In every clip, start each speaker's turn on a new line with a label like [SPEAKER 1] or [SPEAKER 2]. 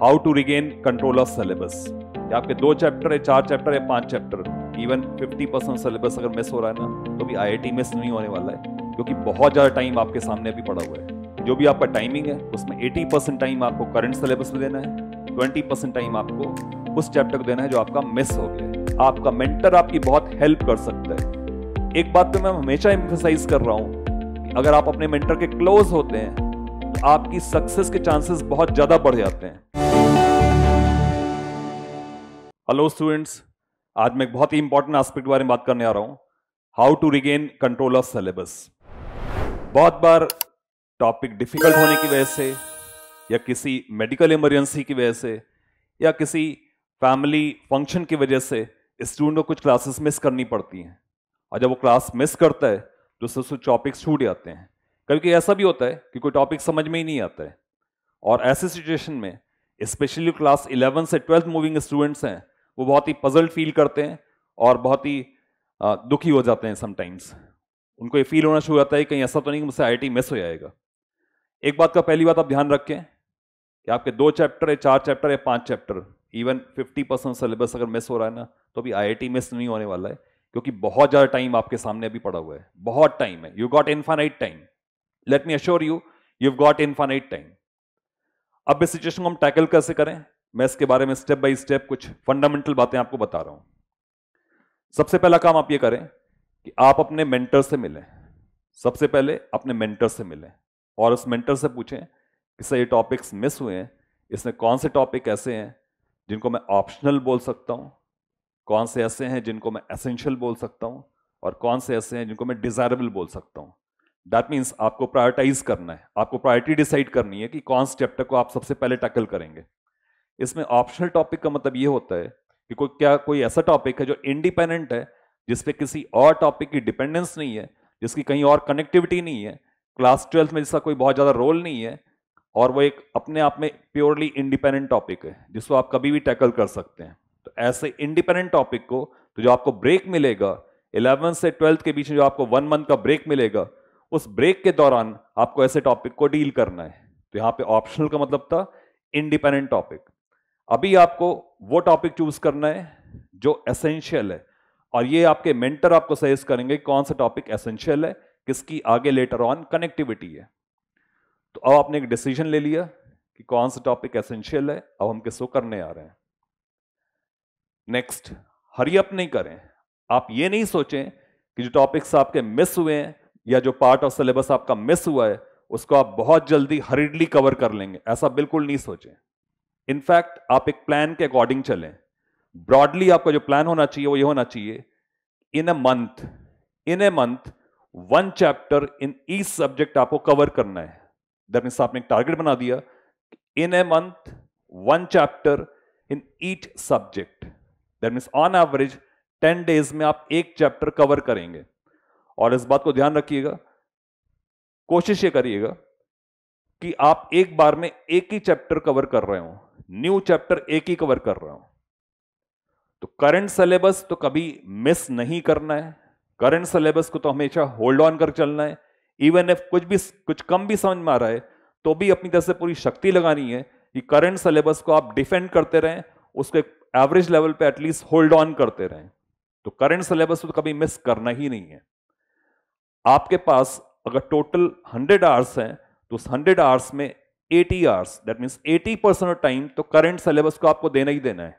[SPEAKER 1] how to regain control of syllabus आपके दो chapter है चार चैप्टर है पांच चैप्टर इवन 50 परसेंट सिलेबस अगर मिस हो रहा है ना तो भी टी मिस नहीं होने वाला है क्योंकि बहुत ज़्यादा टाइम आपके सामने अभी पड़ा हुआ है जो भी आपका टाइमिंग है उसमें 80 परसेंट टाइम आपको करंट सिलेबस में देना है 20 परसेंट टाइम आपको उस चैप्टर को देना है जो आपका मिस हो गया आपका मेंटर आपकी बहुत हेल्प कर सकता है एक बात तो मैं हमेशा एम्फोसाइज कर रहा हूँ अगर आप अपने मेंटर के क्लोज होते हैं तो आपकी सक्सेस के चांसेस बहुत ज़्यादा बढ़ जाते हैं हेलो स्टूडेंट्स आज मैं एक बहुत ही इंपॉर्टेंट एस्पेक्ट के बारे में बात करने आ रहा हूं how to regain control of syllabus बहुत बार टॉपिक डिफिकल्ट होने की वजह से या किसी मेडिकल इमरजेंसी की वजह से या किसी फैमिली फंक्शन की वजह से स्टूडेंट को कुछ क्लासेस मिस करनी पड़ती हैं और जब वो क्लास मिस करता है तो उससे टॉपिक्स छूट जाते हैं कभी ऐसा भी होता है कि कोई टॉपिक समझ में ही नहीं आता है और ऐसे सिचुएशन में स्पेशली क्लास 11 से 12 मूविंग स्टूडेंट्स हैं वो बहुत ही पजल्ड फील करते हैं और बहुत ही दुखी हो जाते हैं समटाइम्स उनको ये फील होना शुरू होता है कहीं ऐसा तो नहीं कि मुझसे आई मिस हो जाएगा एक बात का पहली बात आप ध्यान रखें कि आपके दो चैप्टर या चार चैप्टर या पांच चैप्टर इवन 50 परसेंट सिलेबस अगर मिस हो रहा है ना तो अभी आई मिस नहीं होने वाला है क्योंकि बहुत ज़्यादा टाइम आपके सामने अभी पड़ा हुआ है बहुत टाइम है you got infinite time let me assure you you got infinite time अब इस सिचुएशन को हम टैकल कैसे करें मैं इसके बारे में स्टेप बाय स्टेप कुछ फंडामेंटल बातें आपको बता रहा हूं सबसे पहला काम आप ये करें कि आप अपने मेंटर से मिलें सबसे पहले अपने मेंटर से मिलें और उस मेंटर से पूछें कि सर ये टॉपिक्स मिस हुए हैं इसमें कौन से टॉपिक ऐसे हैं जिनको मैं ऑप्शनल बोल सकता हूँ कौन से ऐसे हैं जिनको मैं एसेंशियल बोल सकता हूँ और कौन से ऐसे हैं जिनको मैं डिज़ायरेबल बोल सकता हूँ दैट मीन्स आपको प्रायोरिटाइज करना है आपको प्रायोरिटी डिसाइड करनी है कि कौन से चैप्टर को आप सबसे पहले टैकल करेंगे इसमें ऑप्शनल टॉपिक का मतलब ये होता है कि कोई क्या कोई ऐसा टॉपिक है जो इंडिपेंडेंट है जिसपे किसी और टॉपिक की डिपेंडेंस नहीं है जिसकी कहीं और कनेक्टिविटी नहीं है क्लास ट्वेल्थ में जिसका कोई बहुत ज़्यादा रोल नहीं है और वो एक अपने आप में प्योरली इंडिपेंडेंट टॉपिक है जिसको आप कभी भी टैकल कर सकते हैं तो ऐसे इंडिपेंडेंट टॉपिक को तो जो आपको ब्रेक मिलेगा इलेवंथ से ट्वेल्थ के बीच में जो आपको वन मंथ का ब्रेक मिलेगा उस ब्रेक के दौरान आपको ऐसे टॉपिक को डील करना है तो यहाँ पे ऑप्शनल का मतलब था इंडिपेंडेंट टॉपिक अभी आपको वो टॉपिक चूज करना है जो एसेंशियल है और ये आपके मेंटर आपको सजेस्ट करेंगे कौन सा टॉपिक एसेंशियल है किसकी आगे लेटर ऑन कनेक्टिविटी है तो अब आपने एक डिसीजन ले लिया कि कौन सा टॉपिक एसेंशियल है अब हम किसको करने आ रहे हैं नेक्स्ट हरी अप नहीं करें आप ये नहीं सोचें कि जो टॉपिक्स आपके मिस हुए हैं या जो पार्ट ऑफ सिलेबस आपका मिस हुआ है उसको आप बहुत जल्दी हरीडली कवर कर लेंगे ऐसा बिल्कुल नहीं सोचें इनफैक्ट आप एक प्लान के अकॉर्डिंग चलें ब्रॉडली आपका जो प्लान होना चाहिए वो ये होना चाहिए in a month in a month one chapter in each subject आपको कवर करना है दैट मीन्स आपने एक टारगेट बना दिया in a month one chapter in each subject that means on average ten days में आप एक चैप्टर कवर करेंगे और इस बात को ध्यान रखिएगा कोशिश ये करिएगा कि आप एक बार में एक ही चैप्टर कवर कर रहे हो न्यू चैप्टर एक ही कवर कर रहा हूं तो करंट सिलेबस तो कभी मिस नहीं करना है करंट सिलेबस को तो हमेशा होल्ड ऑन कर चलना है इवन इफ कुछ भी कुछ कम भी समझ में आ रहा है तो भी अपनी तरफ से पूरी शक्ति लगानी है कि करंट सिलेबस को आप डिफेंड करते रहें उसको एक एवरेज लेवल पे एटलीस्ट होल्ड ऑन करते रहें तो करंट सिलेबस तो कभी मिस करना ही नहीं है आपके पास अगर टोटल हंड्रेड आवर्स हैं तो उस हंड्रेड आवर्स में eighty hours that means eighty percent of time तो करंट सिलेबस को आपको देना ही देना है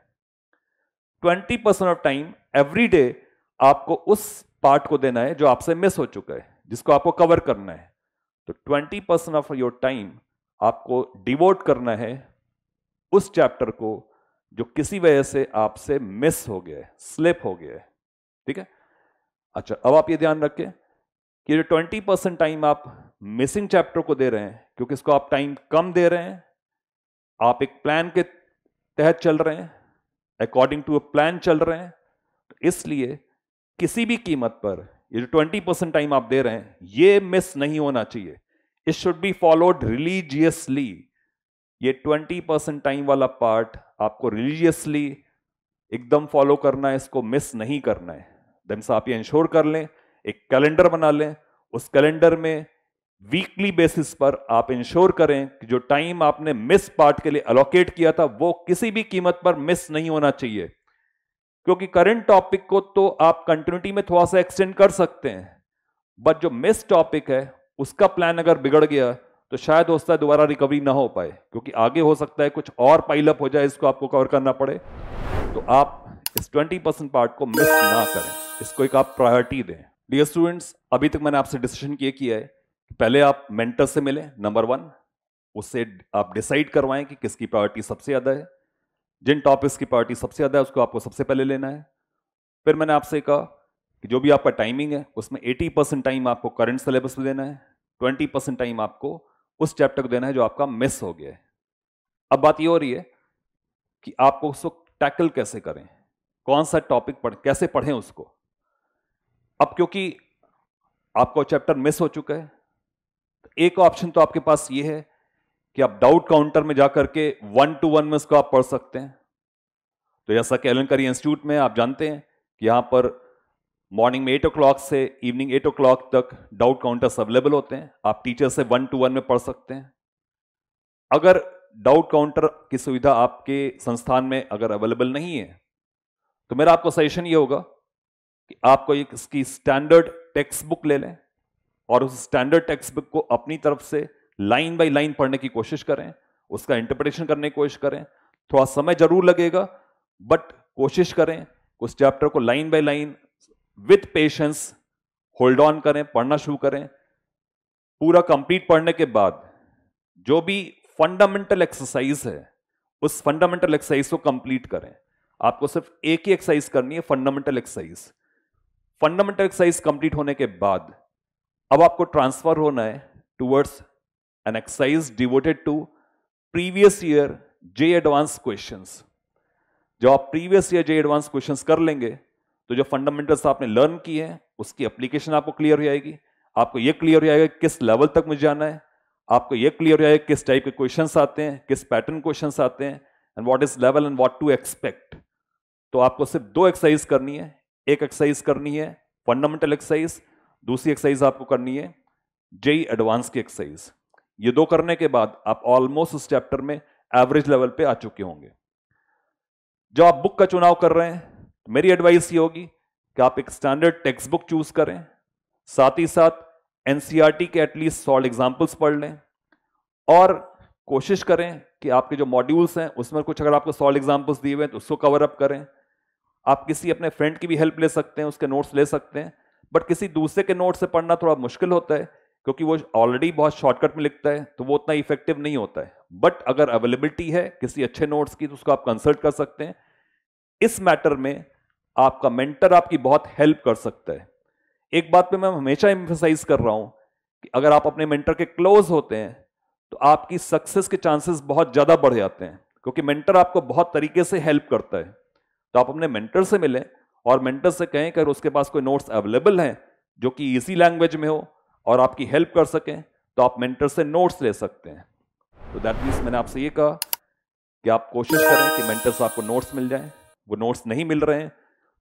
[SPEAKER 1] twenty percent of time every day आपको उस पार्ट को देना है जो आपसे मिस हो चुका है जिसको आपको कवर करना है तो twenty percent of your time आपको डिवोट करना है उस चैप्टर को जो किसी वजह से आपसे मिस हो गया है स्लिप हो गया है ठीक है अच्छा अब आप ये ध्यान रखें कि जो ट्वेंटी परसेंट टाइम आप मिसिंग चैप्टर को दे रहे हैं क्योंकि इसको आप टाइम कम दे रहे हैं आप एक प्लान के तहत चल रहे हैं अकॉर्डिंग टू अ प्लान चल रहे हैं तो इसलिए किसी भी कीमत पर ये जो ट्वेंटी परसेंट टाइम आप दे रहे हैं ये मिस नहीं होना चाहिए it should be followed religiously ये ट्वेंटी परसेंट टाइम वाला पार्ट आपको रिलीजियसली एकदम फॉलो करना है इसको मिस नहीं करना है देन से आप ये इंश्योर कर लें एक कैलेंडर बना लें उस कैलेंडर में वीकली बेसिस पर आप इंश्योर करें कि जो टाइम आपने मिस पार्ट के लिए अलोकेट किया था वो किसी भी कीमत पर मिस नहीं होना चाहिए क्योंकि करंट टॉपिक को तो आप कंटिन्यूटी में थोड़ा सा एक्सटेंड कर सकते हैं बट जो मिस टॉपिक है उसका प्लान अगर बिगड़ गया तो शायद हो सकता है दोबारा रिकवरी ना हो पाए क्योंकि आगे हो सकता है कुछ और पाइलअप हो जाए इसको आपको कवर करना पड़े तो आप इस 20 परसेंट पार्ट को मिस ना करें इसको एक आप प्रायोरिटी दें डियर स्टूडेंट्स अभी तक मैंने आपसे डिसीजन किया है पहले आप मेंटर से मिले नंबर वन उससे आप डिसाइड करवाएं कि किसकी प्रायोरिटी सबसे ज़्यादा है जिन टॉपिक्स की प्रायोरिटी सबसे ज़्यादा है उसको आपको सबसे पहले लेना है फिर मैंने आपसे कहा कि जो भी आपका टाइमिंग है उसमें 80 परसेंट टाइम आपको करंट सिलेबस में देना है 20 परसेंट टाइम आपको उस चैप्टर को देना है जो आपका मिस हो गया है अब बात ये हो रही है कि आपको उसको टैकल कैसे करें कौन सा टॉपिक पढ़ कैसे पढ़ें उसको अब क्योंकि आपका चैप्टर मिस हो चुका है एक ऑप्शन तो आपके पास ये है कि आप डाउट काउंटर में जाकर के वन टू वन में उसको आप पढ़ सकते हैं तो जैसा कि एलनकारी इंस्टीट्यूट में आप जानते हैं कि यहां पर मॉर्निंग में एट ओ से इवनिंग एट ओ तक डाउट काउंटर्स अवेलेबल होते हैं आप टीचर से वन टू वन में पढ़ सकते हैं अगर डाउट काउंटर की सुविधा आपके संस्थान में अगर अवेलेबल नहीं है तो मेरा आपको सजेशन ये होगा कि आपको एक इसकी स्टैंडर्ड टेक्स्ट बुक ले लें और उस स्टैंडर्ड टेक्स्ट बुक को अपनी तरफ से लाइन बाय लाइन पढ़ने की कोशिश करें उसका इंटरप्रिटेशन करने की कोशिश करें थोड़ा समय जरूर लगेगा बट कोशिश करें उस चैप्टर को line by line with patience hold on करें पढ़ना शुरू करें पूरा कंप्लीट पढ़ने के बाद जो भी फंडामेंटल एक्सरसाइज है उस फंडामेंटल एक्सरसाइज को कंप्लीट करें आपको सिर्फ एक ही एक्सरसाइज करनी है fundamental exercise fundamental exercise complete होने के बाद अब आपको ट्रांसफर होना है towards an exercise devoted to previous year J advance questions जब आप previous year J advance questions कर लेंगे तो जो फंडामेंटल्स आपने लर्न किए हैं उसकी एप्लीकेशन आपको क्लियर हो जाएगी आपको यह क्लियर हो जाएगा किस लेवल तक मुझे जाना है आपको यह क्लियर हो जाएगा किस टाइप के क्वेश्चन आते हैं किस पैटर्न क्वेश्चन आते हैं and what is level and what to expect तो आपको सिर्फ दो एक्सरसाइज करनी है एक एक्सरसाइज करनी है फंडामेंटल एक्सरसाइज दूसरी एक्सरसाइज आपको करनी है जेई एडवांस e की एक्सरसाइज ये दो करने के बाद आप ऑलमोस्ट उस चैप्टर में एवरेज लेवल पे आ चुके होंगे जो आप बुक का चुनाव कर रहे हैं तो मेरी एडवाइस ये होगी कि आप एक स्टैंडर्ड टेक्स्ट बुक चूज करें साथ ही साथ एनसीईआरटी e के एटलीस्ट सॉल्ड एग्जाम्पल्स पढ़ लें और कोशिश करें कि आपके जो मॉड्यूल्स हैं उसमें कुछ अगर आपको सॉल्ड एग्जाम्पल्स दिए हुए हैं तो उसको कवर अप करें आप किसी अपने फ्रेंड की भी हेल्प ले सकते हैं उसके नोट्स ले सकते हैं बट किसी दूसरे के नोट से पढ़ना थोड़ा मुश्किल होता है क्योंकि वो ऑलरेडी बहुत शॉर्टकट में लिखता है तो वो उतना इफेक्टिव नहीं होता है बट अगर अवेलेबिलिटी है किसी अच्छे नोट्स की तो उसको आप कंसल्ट कर सकते हैं इस मैटर में आपका मेंटर आपकी बहुत हेल्प कर सकता है एक बात पे मैं हमेशा एम्फोसाइज कर रहा हूं कि अगर आप अपने मेंटर के क्लोज होते हैं तो आपकी सक्सेस के चांसेस बहुत ज़्यादा बढ़ जाते हैं क्योंकि मेंटर आपको बहुत तरीके से हेल्प करता है तो आप अपने मेंटर से मिलें और मेंटर से कहें कि उसके पास कोई नोट्स अवेलेबल हैं जो कि इसी लैंग्वेज में हो और आपकी हेल्प कर सकें तो आप मेंटर से नोट्स ले सकते हैं तो दैट मीन्स मैंने आपसे ये कहा कि आप कोशिश करें कि मेंटर से आपको नोट्स मिल जाएं वो नोट्स नहीं मिल रहे हैं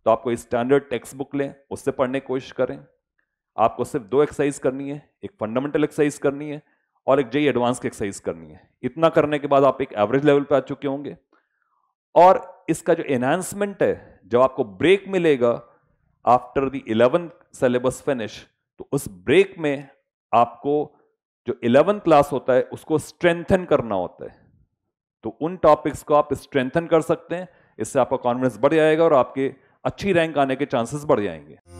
[SPEAKER 1] तो आपको स्टैंडर्ड टेक्स्ट बुक लें उससे पढ़ने की कोशिश करें आपको सिर्फ दो एक्सरसाइज करनी है एक फंडामेंटल एक्सरसाइज करनी है और एक जई एडवांस की एक्सरसाइज करनी है इतना करने के बाद आप एक एवरेज लेवल पर आ चुके होंगे और इसका जो एनहांसमेंट है जब आपको ब्रेक मिलेगा after the eleven syllabus finish तो उस ब्रेक में आपको जो इलेवंथ क्लास होता है उसको स्ट्रेंथन करना होता है तो उन टॉपिक्स को आप स्ट्रेंथन कर सकते हैं इससे आपका कॉन्फिडेंस बढ़ जाएगा और आपके अच्छी रैंक आने के चांसेस बढ़ जाएंगे